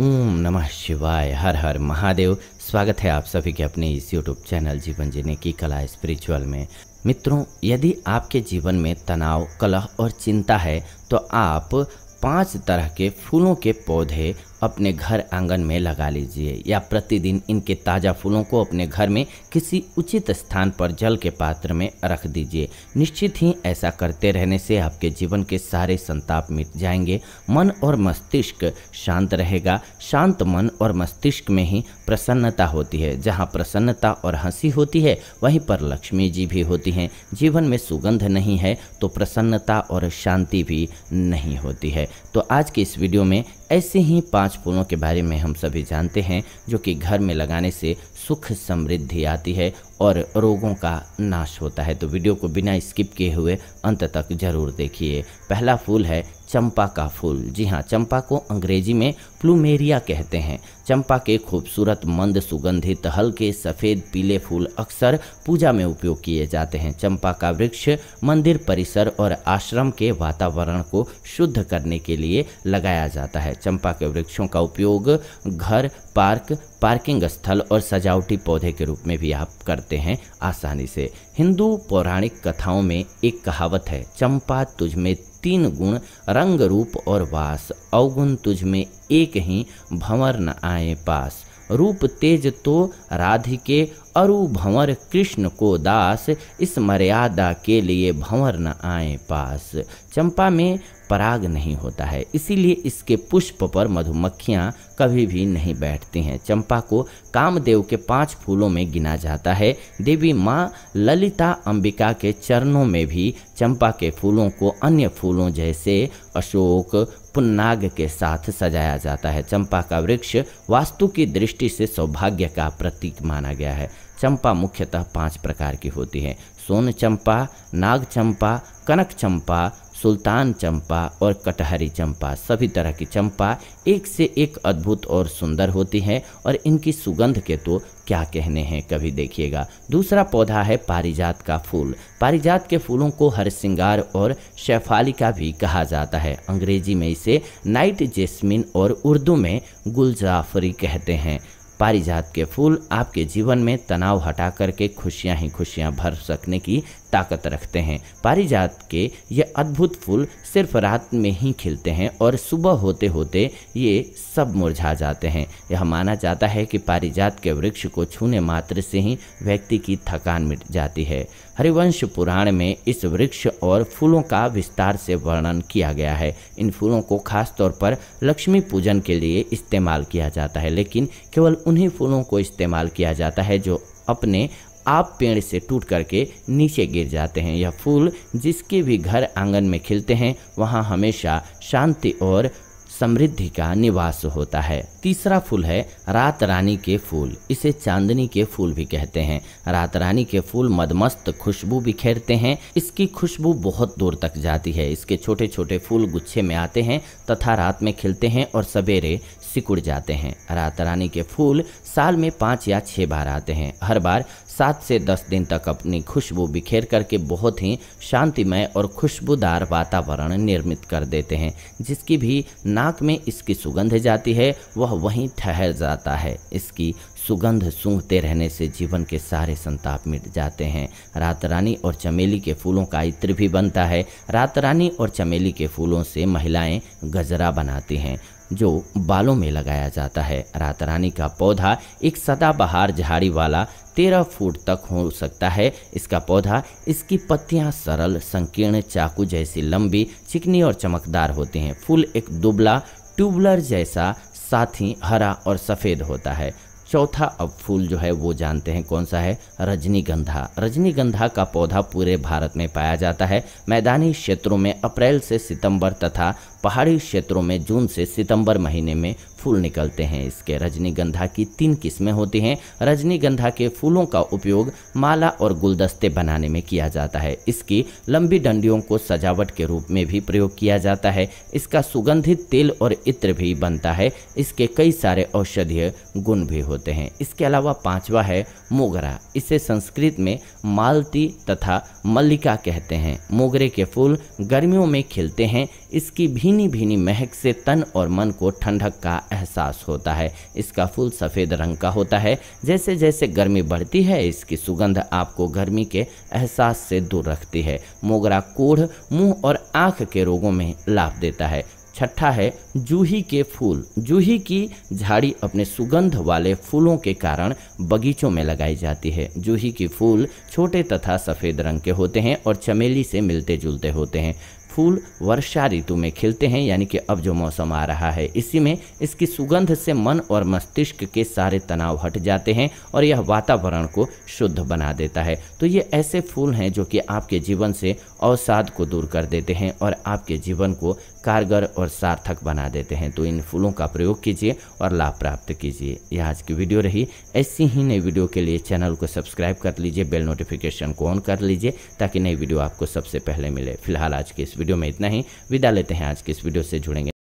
ओम नमः शिवाय हर हर महादेव स्वागत है आप सभी के अपने इस यूट्यूब चैनल जीवन जीने की कला स्पिरिचुअल में मित्रों यदि आपके जीवन में तनाव कलह और चिंता है तो आप पांच तरह के फूलों के पौधे अपने घर आंगन में लगा लीजिए या प्रतिदिन इनके ताज़ा फूलों को अपने घर में किसी उचित स्थान पर जल के पात्र में रख दीजिए निश्चित ही ऐसा करते रहने से आपके जीवन के सारे संताप मिट जाएंगे मन और मस्तिष्क शांत रहेगा शांत मन और मस्तिष्क में ही प्रसन्नता होती है जहाँ प्रसन्नता और हंसी होती है वहीं पर लक्ष्मी जी भी होती हैं जीवन में सुगंध नहीं है तो प्रसन्नता और शांति भी नहीं होती है तो आज के इस वीडियो में ऐसे ही पांच फूलों के बारे में हम सभी जानते हैं जो कि घर में लगाने से सुख समृद्धि आती है और रोगों का नाश होता है तो वीडियो को बिना स्किप किए हुए अंत तक जरूर देखिए पहला फूल है चंपा का फूल जी हाँ चंपा को अंग्रेजी में प्लूमेरिया कहते हैं चंपा के खूबसूरत मंद सुगंधित हल्के सफ़ेद पीले फूल अक्सर पूजा में उपयोग किए जाते हैं चंपा का वृक्ष मंदिर परिसर और आश्रम के वातावरण को शुद्ध करने के लिए लगाया जाता है चंपा के वृक्षों का उपयोग घर पार्क पार्किंग स्थल और सजावटी पौधे के रूप में भी आप करते हैं आसानी से हिंदू पौराणिक कथाओं में एक कहावत है चंपा तुझ में तीन गुण रंग रूप और वास अवगुण तुझ में एक ही भंवर न आए पास रूप तेज तो राधिके अरु भंवर कृष्ण को दास इस मर्यादा के लिए भंवर न आए पास चंपा में पराग नहीं होता है इसीलिए इसके पुष्प पर मधुमक्खियाँ कभी भी नहीं बैठती हैं चंपा को कामदेव के पांच फूलों में गिना जाता है देवी माँ ललिता अंबिका के चरणों में भी चंपा के फूलों को अन्य फूलों जैसे अशोक पुन्नाग के साथ सजाया जाता है चंपा का वृक्ष वास्तु की दृष्टि से सौभाग्य का प्रतीक माना गया है चंपा मुख्यतः पांच प्रकार की होती है सोन चंपा नाग चंपा कनक चंपा सुल्तान चंपा और कटहरी चंपा सभी तरह की चंपा एक से एक अद्भुत और सुंदर होती हैं और इनकी सुगंध के तो क्या कहने हैं कभी देखिएगा दूसरा पौधा है पारिजात का फूल पारिजात के फूलों को हर श्रृंगार और शैफाली का भी कहा जाता है अंग्रेजी में इसे नाइट जेस्मिन और उर्दू में गुलजाफरी कहते हैं पारिजात के फूल आपके जीवन में तनाव हटा करके खुशियाँ ही खुशियाँ भर सकने की ताकत रखते हैं पारिजात के ये अद्भुत फूल सिर्फ रात में ही खिलते हैं और सुबह होते होते ये सब मुरझा जाते हैं यह माना जाता है कि पारिजात के वृक्ष को छूने मात्र से ही व्यक्ति की थकान मिट जाती है हरिवंश पुराण में इस वृक्ष और फूलों का विस्तार से वर्णन किया गया है इन फूलों को खास तौर पर लक्ष्मी पूजन के लिए इस्तेमाल किया जाता है लेकिन केवल उन्हीं फूलों को इस्तेमाल किया जाता है जो अपने आप पेड़ से टूट करके नीचे गिर जाते हैं यह फूल जिसके भी घर आंगन में खिलते हैं वहाँ हमेशा शांति और समृद्धि का निवास होता है तीसरा फूल है रात रानी के फूल इसे चांदनी के फूल भी कहते हैं रात रानी के फूल मदमस्त खुशबू बिखेरते हैं इसकी खुशबू बहुत दूर तक जाती है इसके छोटे छोटे फूल गुच्छे में आते हैं तथा रात में खिलते हैं और सवेरे सिकुड़ जाते हैं रात रानी के फूल साल में पाँच या छः बार आते हैं हर बार सात से दस दिन तक अपनी खुशबू बिखेर करके बहुत ही शांतिमय और खुशबूदार वातावरण निर्मित कर देते हैं जिसकी भी नाक में इसकी सुगंध जाती है वह वहीं ठहर जाता है इसकी सुगंध सूंघते रहने से जीवन के सारे संताप मिट जाते हैं रात रानी और चमेली के फूलों का इत्र भी बनता है रात रानी और चमेली के फूलों से महिलाएं गजरा बनाती हैं जो बालों में लगाया जाता है रातरानी का पौधा एक सदाबहार झाड़ी वाला तेरह फुट तक हो सकता है इसका पौधा इसकी पत्तियां सरल संकीर्ण चाकू जैसी लंबी चिकनी और चमकदार होती हैं फूल एक दुबला ट्यूबलर जैसा साथ ही हरा और सफ़ेद होता है चौथा अब फूल जो है वो जानते हैं कौन सा है रजनीगंधा रजनीगंधा का पौधा पूरे भारत में पाया जाता है मैदानी क्षेत्रों में अप्रैल से सितंबर तथा पहाड़ी क्षेत्रों में जून से सितंबर महीने में फूल निकलते हैं इसके रजनीगंधा की तीन किस्में होती हैं रजनीगंधा के फूलों का उपयोग माला और गुलदस्ते बनाने में किया जाता है इसकी लंबी डंडियों को सजावट के रूप में भी प्रयोग किया जाता है इसका सुगंधित तेल और इत्र भी बनता है इसके कई सारे औषधीय गुण भी होते हैं इसके अलावा पाँचवा है मोगरा इसे संस्कृत में मालती तथा मल्लिका कहते हैं मोगरे के फूल गर्मियों में खिलते हैं इसकी भी भीनी भीनी महक से तन और मन को ठंडक का एहसास होता है इसका फूल सफ़ेद रंग का होता है जैसे जैसे गर्मी बढ़ती है इसकी सुगंध आपको गर्मी के एहसास से दूर रखती है मोगरा कोढ़ मुंह और आंख के रोगों में लाभ देता है छठा है जूही के फूल जूही की झाड़ी अपने सुगंध वाले फूलों के कारण बगीचों में लगाई जाती है जूही के फूल छोटे तथा सफ़ेद रंग के होते हैं और चमेली से मिलते जुलते होते हैं फूल वर्षा ऋतु में खिलते हैं यानी कि अब जो मौसम आ रहा है इसी में इसकी सुगंध से मन और मस्तिष्क के सारे तनाव हट जाते हैं और यह वातावरण को शुद्ध बना देता है तो ये ऐसे फूल हैं जो कि आपके जीवन से अवसाद को दूर कर देते हैं और आपके जीवन को कारगर और सार्थक बना देते हैं तो इन फूलों का प्रयोग कीजिए और लाभ प्राप्त कीजिए यह आज की वीडियो रही ऐसी ही नई वीडियो के लिए चैनल को सब्सक्राइब कर लीजिए बेल नोटिफिकेशन को ऑन कर लीजिए ताकि नई वीडियो आपको सबसे पहले मिले फिलहाल आज की इस वीडियो में इतना ही विदा लेते हैं आज के इस वीडियो से जुड़ेंगे